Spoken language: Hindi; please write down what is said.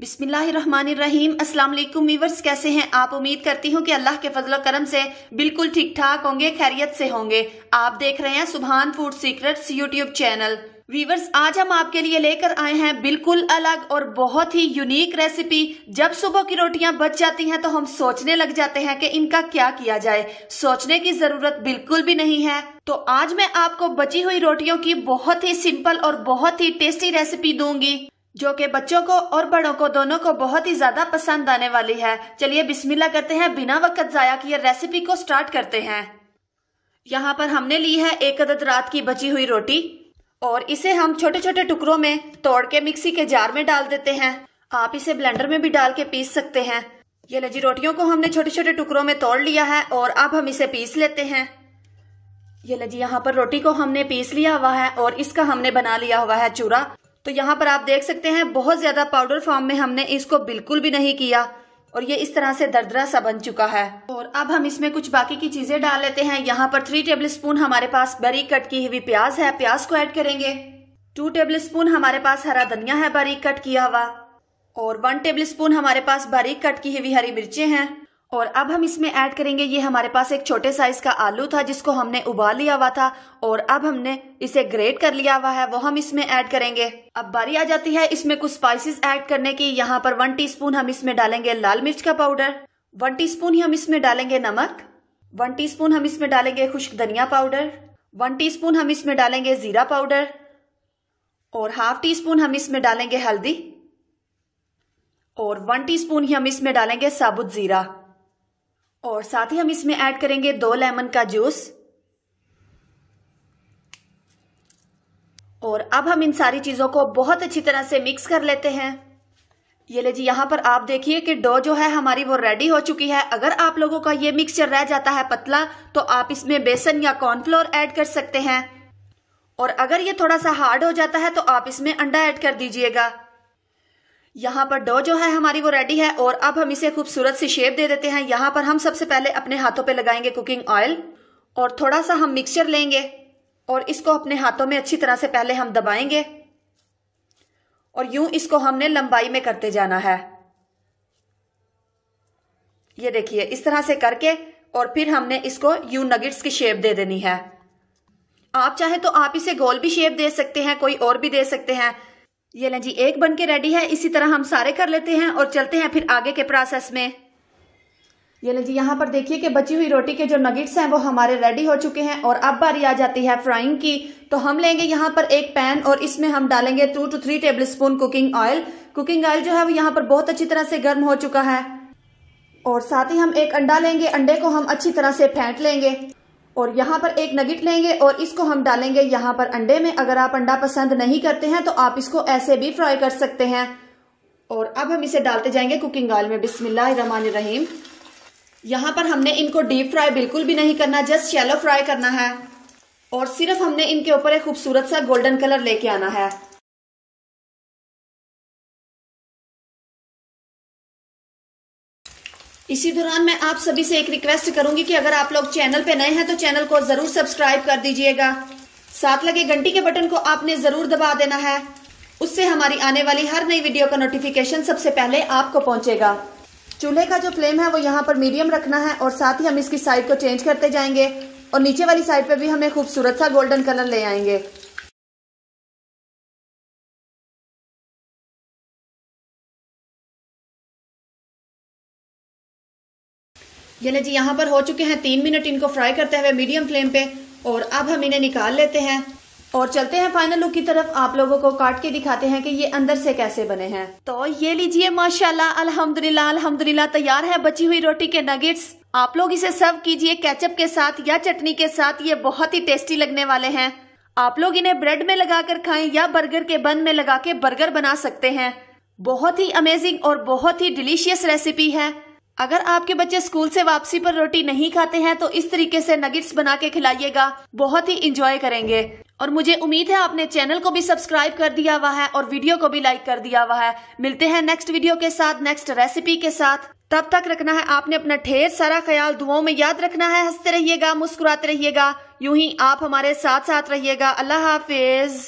बिस्मिल्लाहिर्रहमानिर्रहीम अस्सलाम वालेकुम वीवर्स कैसे हैं आप उम्मीद करती हूँ कि अल्लाह के फजल करम से बिल्कुल ठीक ठाक होंगे खैरियत से होंगे आप देख रहे हैं Subhan food secrets YouTube channel viewers आज हम आपके लिए लेकर आए हैं बिल्कुल अलग और बहुत ही यूनिक रेसिपी जब सुबह की रोटियां बच जाती हैं तो हम सोचने लग जाते हैं कि इनका क्या किया जाए सोचने की जरूरत बिल्कुल भी नहीं है तो आज मैं आपको बची हुई रोटियों की बहुत ही सिंपल और बहुत ही टेस्टी रेसिपी दूंगी जो कि बच्चों को और बड़ों को दोनों को बहुत ही ज्यादा पसंद आने वाली है चलिए बिस्मिल्लाह करते हैं बिना वक्त जाया किए रेसिपी को स्टार्ट करते हैं यहाँ पर हमने ली है एक अदद रात की बची हुई रोटी और इसे हम छोटे छोटे टुकड़ों में तोड़ के मिक्सी के जार में डाल देते हैं आप इसे ब्लेंडर में भी डाल के पीस सकते हैं ये लजी रोटियों को हमने छोटे छोटे टुकड़ों में तोड़ लिया है और अब हम इसे पीस लेते हैं ये लजी यहाँ पर रोटी को हमने पीस लिया हुआ है और इसका हमने बना लिया हुआ है चूरा तो यहाँ पर आप देख सकते हैं बहुत ज़्यादा पाउडर फॉर्म में हमने इसको बिल्कुल भी नहीं किया और ये इस तरह से दरदरा सा बन चुका है और अब हम इसमें कुछ बाकी की चीज़ें डाल लेते हैं यहाँ पर थ्री टेबलस्पून हमारे पास बरी कट की हुई प्याज है प्याज को ऐड करेंगे टू टेबलस्पून हमारे पास हरा धनिया है बारीक कट किया हुआ और वन टेबलस्पून हमारे पास बारीक कट की हुई हरी मिर्चें हैं और अब हम इसमें ऐड करेंगे ये हमारे पास एक छोटे साइज का आलू था जिसको हमने उबाल लिया हुआ था और अब हमने इसे ग्रेट कर लिया हुआ है वो हम इसमें ऐड करेंगे अब बारी आ जाती है इसमें कुछ स्पाइसेस ऐड करने की यहाँ पर वन टीस्पून हम इसमें डालेंगे लाल मिर्च का पाउडर वन टीस्पून ही हम इसमें डालेंगे नमक वन टी हम इसमें डालेंगे खुश्क धनिया पाउडर वन टी हम इसमें डालेंगे जीरा पाउडर और हाफ टी स्पून हम इसमें डालेंगे हल्दी और वन टी ही हम इसमें डालेंगे साबुत जीरा और साथ ही हम इसमें ऐड करेंगे दो लेमन का जूस और अब हम इन सारी चीज़ों को बहुत अच्छी तरह से मिक्स कर लेते हैं ये ले जी यहाँ पर आप देखिए कि डो जो है हमारी वो रेडी हो चुकी है अगर आप लोगों का ये मिक्सचर रह जाता है पतला तो आप इसमें बेसन या कॉर्नफ्लोर ऐड कर सकते हैं और अगर ये थोड़ा सा हार्ड हो जाता है तो आप इसमें अंडा ऐड कर दीजिएगा यहाँ पर डो जो है हमारी वो रेडी है और अब हम इसे खूबसूरत सी शेप दे देते हैं यहाँ पर हम सबसे पहले अपने हाथों पे लगाएंगे कुकिंग ऑयल और थोड़ा सा हम मिक्सचर लेंगे और इसको अपने हाथों में अच्छी तरह से पहले हम दबाएंगे और यूं इसको हमने लंबाई में करते जाना है ये देखिए इस तरह से करके और फिर हमने इसको यू नगेट्स की शेप दे देनी है आप चाहे तो आप इसे गोल भी शेप दे सकते हैं कोई और भी दे सकते हैं ये लें जी एक बन के रेडी है इसी तरह हम सारे कर लेते हैं और चलते हैं फिर आगे के प्रोसेस में ये लें जी यहाँ पर देखिए कि बची हुई रोटी के जो नगेट्स हैं वो हमारे रेडी हो चुके हैं और अब बारी आ जाती है फ्राइंग की तो हम लेंगे यहाँ पर एक पैन और इसमें हम डालेंगे two two three tablespoon cooking oil cooking oil जो है वो यहाँ पर बहुत अच्छी तरह से गर्म हो चुका है और साथ ही हम एक अंडा लेंगे अंडे को हम अच्छी तरह से फेंट लेंगे और यहाँ पर एक नगिट लेंगे और इसको हम डालेंगे यहाँ पर अंडे में अगर आप अंडा पसंद नहीं करते हैं तो आप इसको ऐसे भी फ्राई कर सकते हैं और अब हम इसे डालते जाएंगे कुकिंग ऑयल में रहीम यहाँ पर हमने इनको डीप फ्राई बिल्कुल भी नहीं करना जस्ट शैलो फ्राई करना है और सिर्फ हमने इनके ऊपर एक खूबसूरत सा गोल्डन कलर लेके आना है इसी दौरान मैं आप सभी से एक रिक्वेस्ट करूंगी कि अगर आप लोग चैनल पे नए हैं तो चैनल को जरूर सब्सक्राइब कर दीजिएगा साथ लगे घंटी के बटन को आपने जरूर दबा देना है उससे हमारी आने वाली हर नई वीडियो का नोटिफिकेशन सबसे पहले आपको पहुंचेगा चूल्हे का जो फ्लेम है वो यहाँ पर मीडियम रखना है और साथ ही हम इसकी साइड को चेंज करते जाएंगे और नीचे वाली साइड पर भी हमें खूबसूरत सा गोल्डन कलर ले आएंगे ये जी यहाँ पर हो चुके हैं तीन मिनट इनको फ्राई करते हुए मीडियम फ्लेम पे और अब हम इन्हें निकाल लेते हैं और चलते हैं फाइनल लुक की तरफ आप लोगों को काट के दिखाते हैं कि ये अंदर से कैसे बने हैं तो ये लीजिए माशाल्लाह अल्हम्दुलिल्लाह अल्हम्दुलिल्लाह तैयार है बची हुई रोटी के नगेट्स आप लोग इसे सर्व कीजिए केचप के साथ या चटनी के साथ ये बहुत ही टेस्टी लगने वाले हैं आप लोग इन्हें ब्रेड में लगाकर खाएं या बर्गर के बन में लगा के बर्गर बना सकते हैं बहुत ही अमेजिंग और बहुत ही डिलीशियस रेसिपी है अगर आपके बच्चे स्कूल से वापसी पर रोटी नहीं खाते हैं तो इस तरीके से नगेट्स बना के खिलाइएगा बहुत ही इंजॉय करेंगे और मुझे उम्मीद है आपने चैनल को भी सब्सक्राइब कर दिया हुआ है और वीडियो को भी लाइक कर दिया हुआ है मिलते हैं नेक्स्ट वीडियो के साथ नेक्स्ट रेसिपी के साथ तब तक रखना है आपने अपना ढेर सारा ख्याल दुआओं में याद रखना है हंसते रहिएगा मुस्कुराते रहिएगा यूं ही आप हमारे साथ साथ रहिएगा अल्लाह हाफिज़